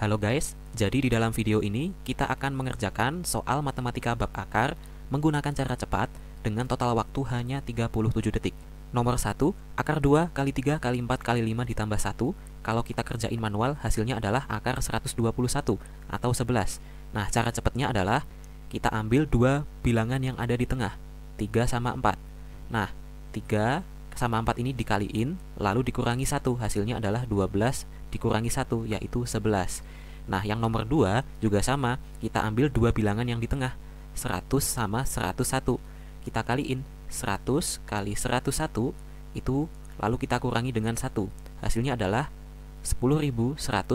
Halo guys, jadi di dalam video ini kita akan mengerjakan soal matematika bab akar menggunakan cara cepat dengan total waktu hanya 37 detik. Nomor 1, akar 2 kali 3 kali 4 kali 5 ditambah 1, kalau kita kerjain manual hasilnya adalah akar 121 atau 11. Nah, cara cepatnya adalah kita ambil dua bilangan yang ada di tengah, 3 sama 4. Nah, 3 sama 4 ini dikaliin, lalu dikurangi 1. Hasilnya adalah 12 dikurangi 1, yaitu 11. Nah, yang nomor 2 juga sama. Kita ambil dua bilangan yang di tengah, 100 sama 101. Kita kaliin 100 kali 101 itu lalu kita kurangi dengan 1. Hasilnya adalah 10.100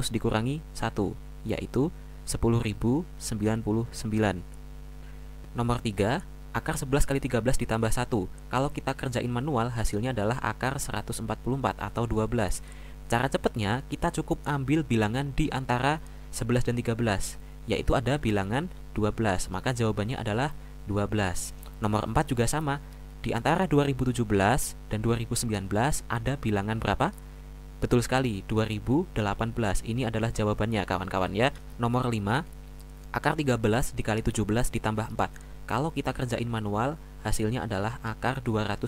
dikurangi 1, yaitu 10.099. Nomor 3, Akar 11 kali 13 ditambah 1. Kalau kita kerjain manual, hasilnya adalah akar 144 atau 12. Cara cepatnya, kita cukup ambil bilangan di antara 11 dan 13, yaitu ada bilangan 12. Maka jawabannya adalah 12. Nomor 4 juga sama. Di antara 2017 dan 2019 ada bilangan berapa? Betul sekali, 2018. Ini adalah jawabannya kawan-kawan ya. Nomor 5, akar 13 dikali 17 ditambah 4. Kalau kita kerjain manual, hasilnya adalah akar 225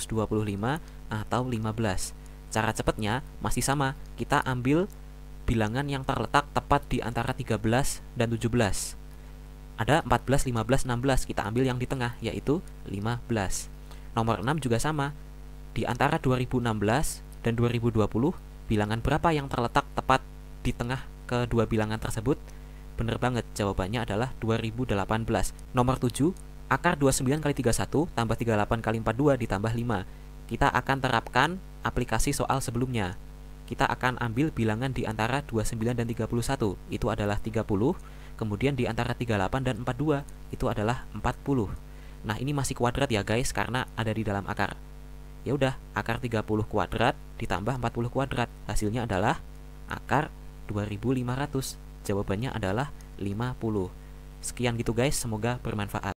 atau 15. Cara cepatnya masih sama, kita ambil bilangan yang terletak tepat di antara 13 dan 17. Ada 14, 15, 16, kita ambil yang di tengah, yaitu 15. Nomor 6 juga sama, di antara 2016 dan 2020, bilangan berapa yang terletak tepat di tengah kedua bilangan tersebut? benar banget, jawabannya adalah 2018. Nomor 7, Akar 29 kali 31 tambah 38 kali 42 ditambah 5. Kita akan terapkan aplikasi soal sebelumnya. Kita akan ambil bilangan di antara 29 dan 31, itu adalah 30. Kemudian di antara 38 dan 42, itu adalah 40. Nah, ini masih kuadrat ya guys, karena ada di dalam akar. Ya udah, akar 30 kuadrat ditambah 40 kuadrat, hasilnya adalah akar 2500. Jawabannya adalah 50. Sekian gitu guys, semoga bermanfaat.